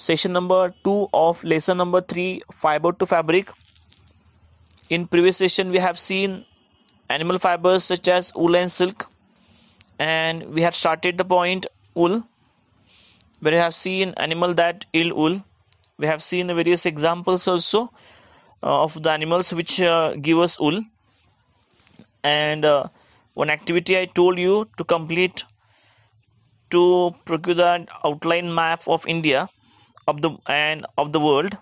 session number 2 of lesson number 3 fiber to fabric in previous session we have seen animal fibers such as wool and silk and we have started the point wool where we have seen animal that ill wool we have seen various examples also uh, of the animals which uh, give us wool and uh, one activity i told you to complete to procure the outline map of india of the and of the world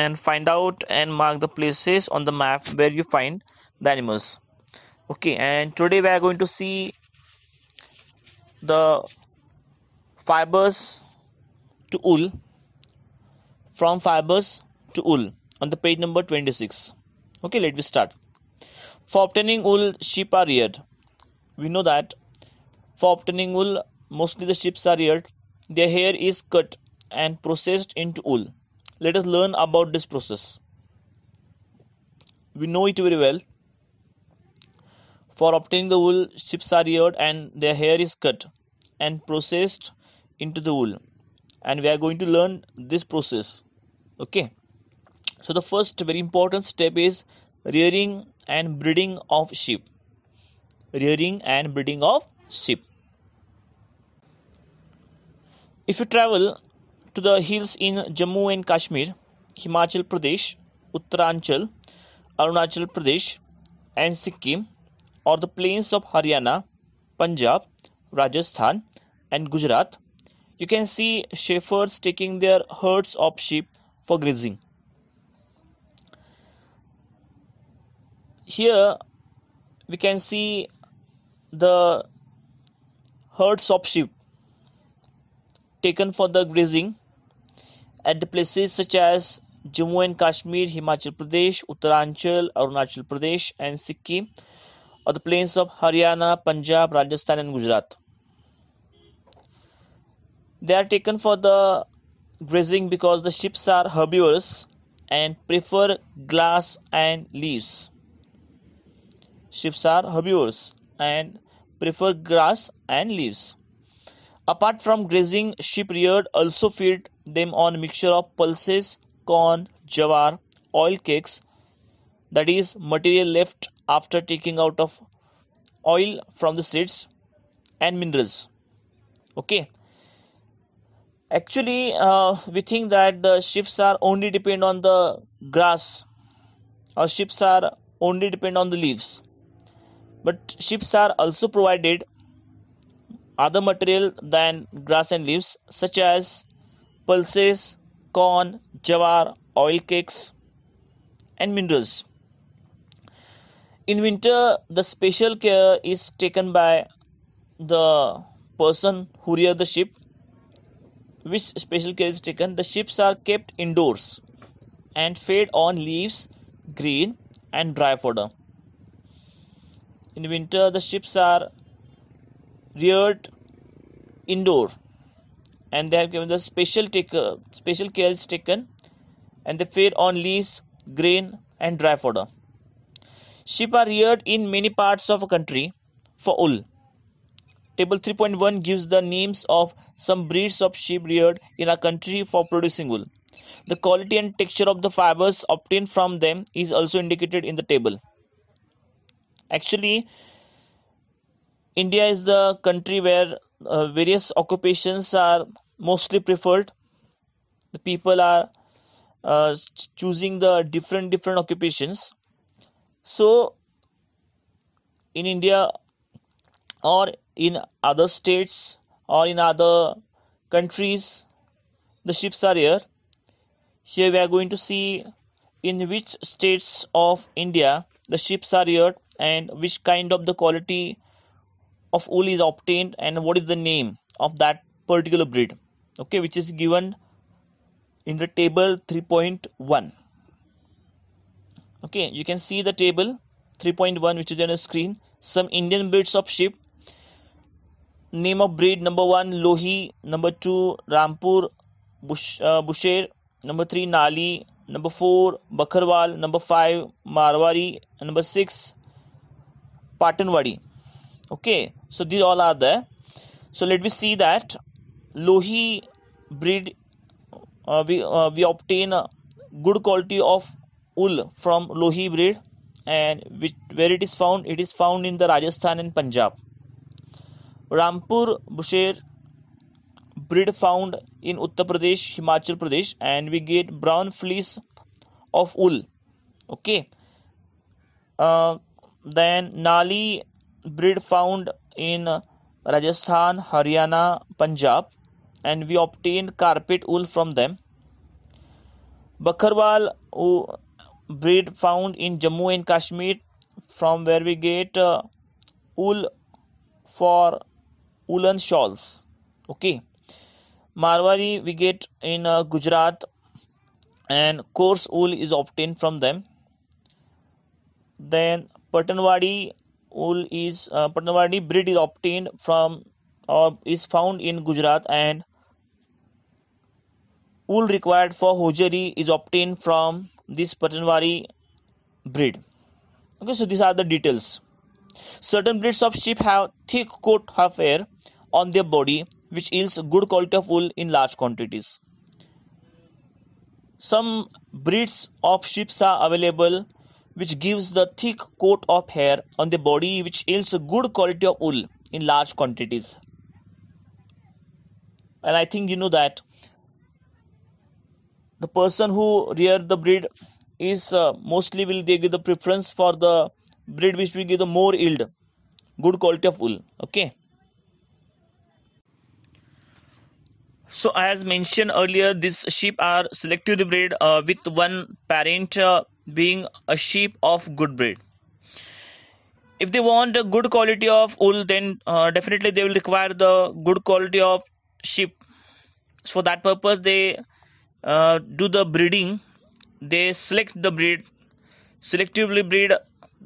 and find out and mark the places on the map where you find the animals okay and today we are going to see the fibers to wool from fibers to wool on the page number 26 okay let me start for obtaining wool sheep are reared we know that for obtaining wool mostly the sheep are reared their hair is cut and processed into wool. Let us learn about this process. We know it very well. For obtaining the wool, sheep are reared and their hair is cut and processed into the wool. And we are going to learn this process. Okay. So the first very important step is rearing and breeding of sheep. Rearing and breeding of sheep. If you travel to the hills in Jammu and Kashmir, Himachal Pradesh, Uttaranchal, Arunachal Pradesh, and Sikkim, or the plains of Haryana, Punjab, Rajasthan, and Gujarat, you can see shepherds taking their herds of sheep for grazing. Here we can see the herds of sheep taken for the grazing at the places such as Jammu and Kashmir, Himachal Pradesh, Uttaranchal, Arunachal Pradesh, and Sikkim, or the plains of Haryana, Punjab, Rajasthan, and Gujarat. They are taken for the grazing because the sheep are herbivores and prefer grass and leaves. Sheep are herbivores and prefer grass and leaves. Apart from grazing, sheep reared also feed them on mixture of pulses, corn, jawar, oil cakes, that is material left after taking out of oil from the seeds and minerals. Okay. Actually, uh, we think that the ships are only depend on the grass, or ships are only depend on the leaves, but ships are also provided other material than grass and leaves, such as pulses, corn, jawar, oil cakes, and minerals. In winter, the special care is taken by the person who rear the sheep. Which special care is taken? The sheep are kept indoors and fed on leaves, green, and dry fodder. In winter, the sheep are reared indoor and they have given the special take special care is taken and they feed on leaves grain and dry fodder sheep are reared in many parts of a country for wool table 3.1 gives the names of some breeds of sheep reared in a country for producing wool the quality and texture of the fibers obtained from them is also indicated in the table actually India is the country where uh, various occupations are mostly preferred. The people are uh, choosing the different different occupations. So in India or in other states or in other countries, the ships are here. Here we are going to see in which states of India the ships are here and which kind of the quality of wool is obtained and what is the name of that particular breed okay which is given in the table 3.1 okay you can see the table 3.1 which is on the screen some indian breeds of sheep name of breed number 1 lohi number 2 rampur Bush, uh, busher number 3 nali number 4 bakharwal number 5 marwari number 6 patanwadi okay so these all are there so let me see that lohi breed uh, we uh, we obtain a good quality of wool from lohi breed and which where it is found it is found in the rajasthan and punjab rampur busher breed found in uttar pradesh himachal pradesh and we get brown fleece of wool okay uh, then nali breed found in Rajasthan, Haryana, Punjab, and we obtained carpet wool from them. Bakarwal breed found in Jammu and Kashmir, from where we get uh, wool for woolen shawls. Okay, Marwari we get in uh, Gujarat, and coarse wool is obtained from them. Then Patanwadi wool is uh, breed is obtained from or uh, is found in Gujarat and wool required for hosiery is obtained from this Patanwari breed. Okay, so these are the details. Certain breeds of sheep have thick coat of hair on their body, which yields good quality of wool in large quantities. Some breeds of sheep are available which gives the thick coat of hair on the body which yields a good quality of wool in large quantities. And I think you know that the person who rear the breed is uh, mostly will they give the preference for the breed which will give the more yield, good quality of wool. Okay. So as mentioned earlier, these sheep are selectively bred uh, with one parent uh, being a sheep of good breed if they want a good quality of wool then uh, definitely they will require the good quality of sheep for that purpose they uh, do the breeding they select the breed selectively breed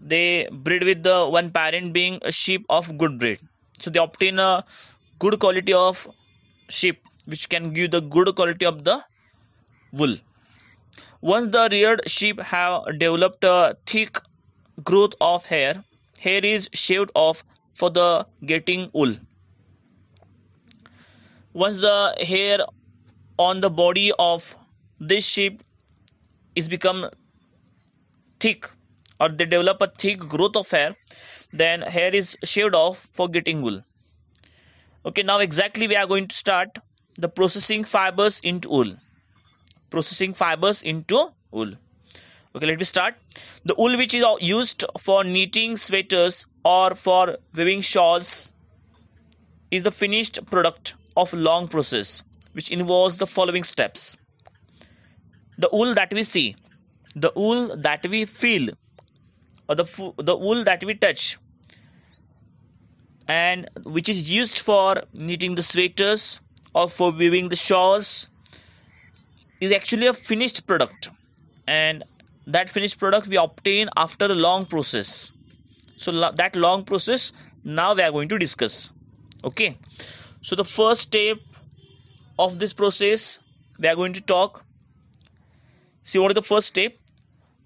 they breed with the one parent being a sheep of good breed so they obtain a good quality of sheep which can give the good quality of the wool once the reared sheep have developed a thick growth of hair, hair is shaved off for the getting wool. Once the hair on the body of this sheep is become thick or they develop a thick growth of hair, then hair is shaved off for getting wool. Okay, now exactly we are going to start the processing fibers into wool processing fibers into wool okay let me start the wool which is used for knitting sweaters or for weaving shawls is the finished product of long process which involves the following steps the wool that we see the wool that we feel or the the wool that we touch and which is used for knitting the sweaters or for weaving the shawls is actually a finished product and that finished product we obtain after a long process so lo- that long process now we are going to discuss okay so the first step of this process we are going to talk see what is the first step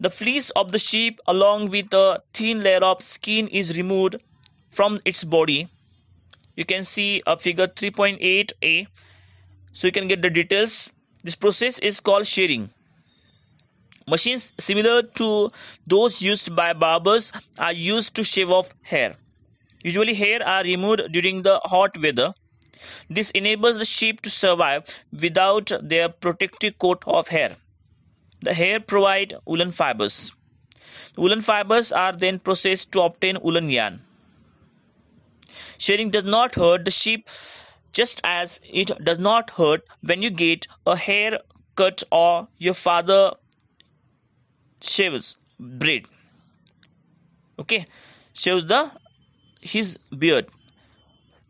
the fleece of the sheep along with a thin layer of skin is removed from its body you can see a figure 3.8a so you can get the details this process is called shearing. Machines similar to those used by barbers are used to shave off hair. Usually hair are removed during the hot weather. This enables the sheep to survive without their protective coat of hair. The hair provide woolen fibers. The woolen fibers are then processed to obtain woolen yarn. Shearing does not hurt the sheep just as it does not hurt when you get a hair cut or your father shaves braid okay shaves the his beard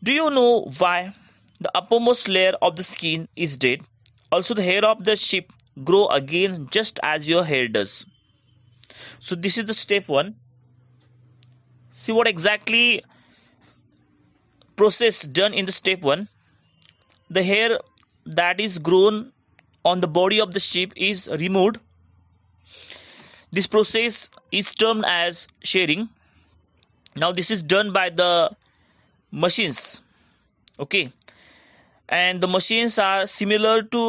do you know why the uppermost layer of the skin is dead also the hair of the sheep grow again just as your hair does so this is the step one see what exactly process done in the step 1 the hair that is grown on the body of the sheep is removed this process is termed as shearing now this is done by the machines okay and the machines are similar to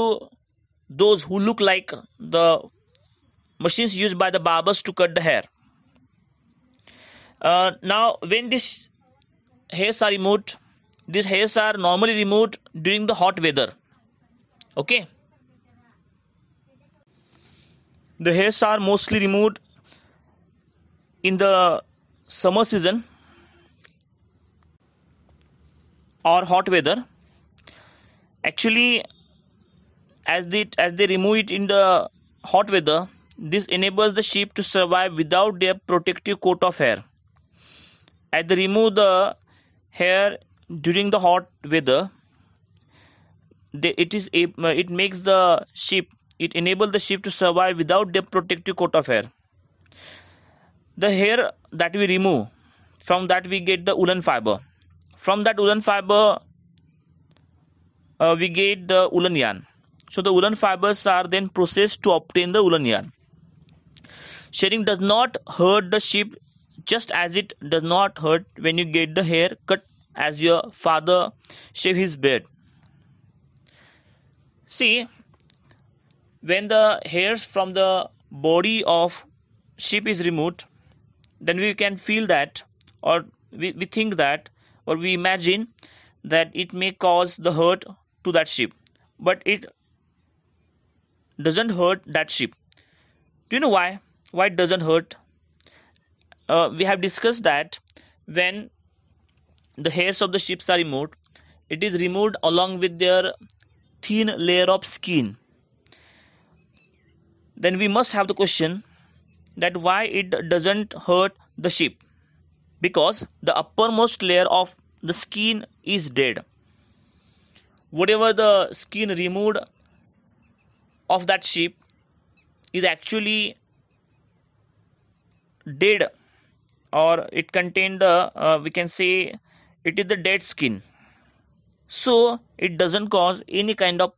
those who look like the machines used by the barbers to cut the hair uh, now when these hairs are removed these hairs are normally removed during the hot weather okay the hairs are mostly removed in the summer season or hot weather actually as they as they remove it in the hot weather this enables the sheep to survive without their protective coat of hair as they remove the hair during the hot weather it is uh, it makes the sheep it enables the ship to survive without the protective coat of hair the hair that we remove from that we get the woolen fiber from that woolen fiber uh, we get the woolen yarn so the woolen fibers are then processed to obtain the woolen yarn shedding does not hurt the sheep just as it does not hurt when you get the hair cut as your father shaved his beard. See, when the hairs from the body of sheep is removed, then we can feel that, or we, we think that, or we imagine that it may cause the hurt to that sheep, but it doesn't hurt that sheep. Do you know why? Why it doesn't hurt? Uh, we have discussed that when the hairs of the sheep are removed it is removed along with their thin layer of skin then we must have the question that why it doesn't hurt the sheep because the uppermost layer of the skin is dead whatever the skin removed of that sheep is actually dead or it contained the uh, we can say it is the dead skin so it doesn't cause any kind of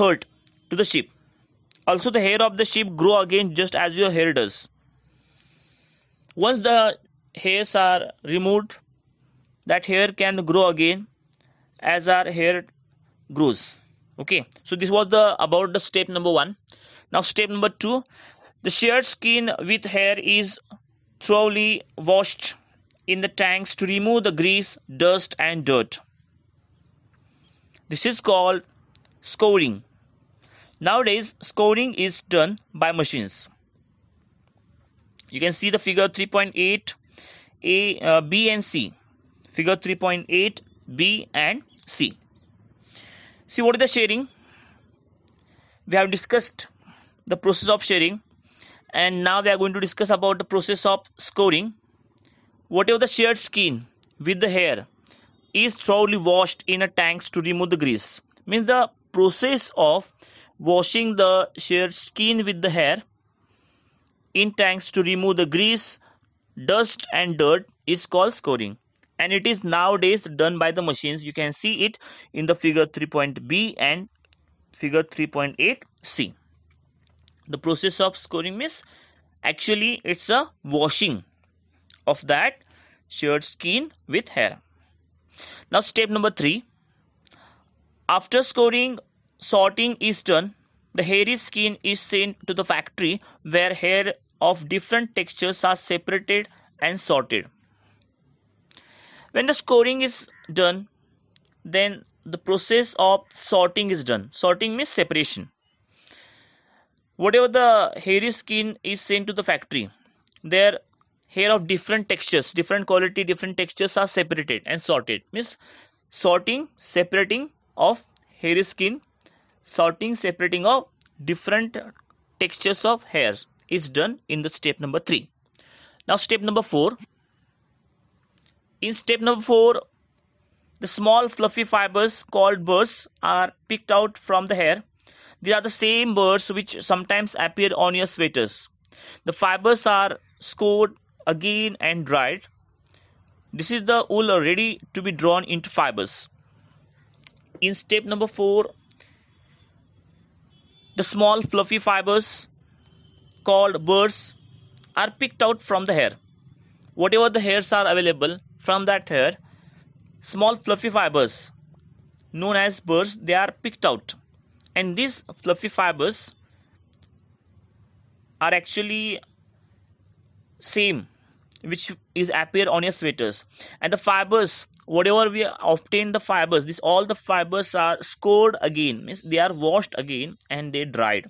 hurt to the sheep also the hair of the sheep grow again just as your hair does once the hairs are removed that hair can grow again as our hair grows okay so this was the about the step number 1 now step number 2 the sheared skin with hair is thoroughly washed in the tanks to remove the grease, dust, and dirt. This is called scoring. Nowadays, scoring is done by machines. You can see the figure 3.8 A, uh, B, and C. Figure 3.8 B and C. See what is the sharing? We have discussed the process of sharing and now we are going to discuss about the process of scoring Whatever the shared skin with the hair is thoroughly washed in a tank to remove the grease. Means the process of washing the shared skin with the hair in tanks to remove the grease, dust, and dirt is called scoring. And it is nowadays done by the machines. You can see it in the figure 3.b and figure 3.8c. The process of scoring means actually it's a washing of that shared skin with hair. Now, step number three after scoring, sorting is done. The hairy skin is sent to the factory where hair of different textures are separated and sorted. When the scoring is done, then the process of sorting is done. Sorting means separation. Whatever the hairy skin is sent to the factory, there here of different textures different quality different textures are separated and sorted means sorting separating of hairy skin sorting separating of different textures of hairs is done in the step number 3 now step number 4 in step number 4 the small fluffy fibers called burrs are picked out from the hair these are the same burrs which sometimes appear on your sweaters the fibers are scored again and dried. This is the wool ready to be drawn into fibers. In step number 4, the small fluffy fibers called birds are picked out from the hair. Whatever the hairs are available from that hair, small fluffy fibers known as birds, they are picked out. And these fluffy fibers are actually same which is appear on your sweaters and the fibers whatever we obtain the fibers this all the fibers are scored again means they are washed again and they dried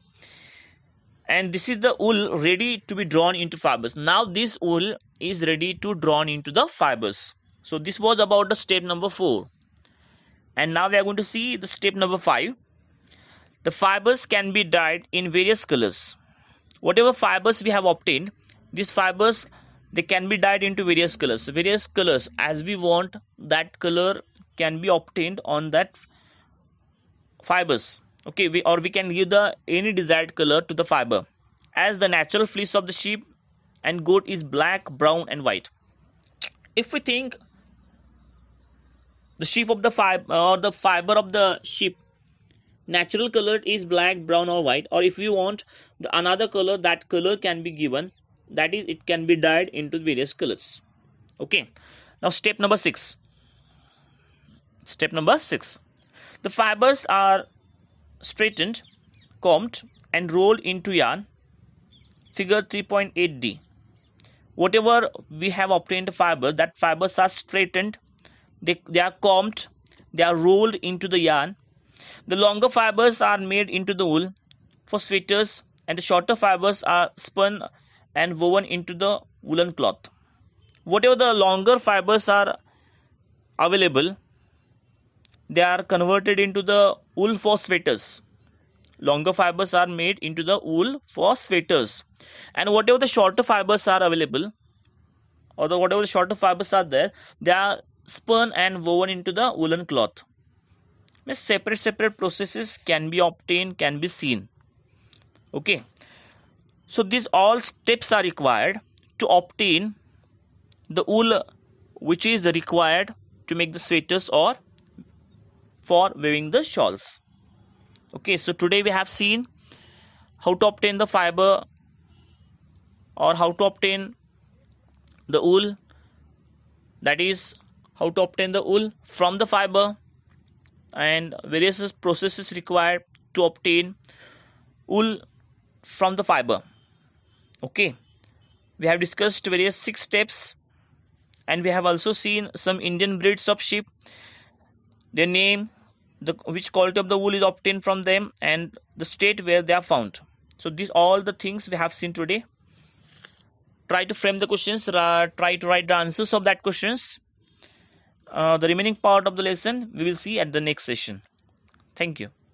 and this is the wool ready to be drawn into fibers now this wool is ready to drawn into the fibers so this was about the step number 4 and now we are going to see the step number 5 the fibers can be dyed in various colors whatever fibers we have obtained these fibers they can be dyed into various colors various colors as we want that color can be obtained on that fibers okay we or we can give the any desired color to the fiber as the natural fleece of the sheep and goat is black brown and white if we think the sheep of the fiber or the fiber of the sheep natural color is black brown or white or if you want the another color that color can be given that is it can be dyed into various colors okay now step number 6 step number 6 the fibers are straightened combed and rolled into yarn figure 3.8d whatever we have obtained fiber that fibers are straightened they, they are combed they are rolled into the yarn the longer fibers are made into the wool for sweaters and the shorter fibers are spun and woven into the woolen cloth. Whatever the longer fibers are available, they are converted into the wool for sweaters. Longer fibers are made into the wool for sweaters, and whatever the shorter fibers are available, or the whatever the shorter fibers are there, they are spun and woven into the woolen cloth. separate separate processes can be obtained, can be seen. Okay, so these all steps are required to obtain the wool which is required to make the sweaters or for weaving the shawls okay so today we have seen how to obtain the fiber or how to obtain the wool that is how to obtain the wool from the fiber and various processes required to obtain wool from the fiber okay we have discussed various six steps and we have also seen some indian breeds of sheep their name the which quality of the wool is obtained from them and the state where they are found so these all the things we have seen today try to frame the questions try to write the answers of that questions uh, the remaining part of the lesson we will see at the next session thank you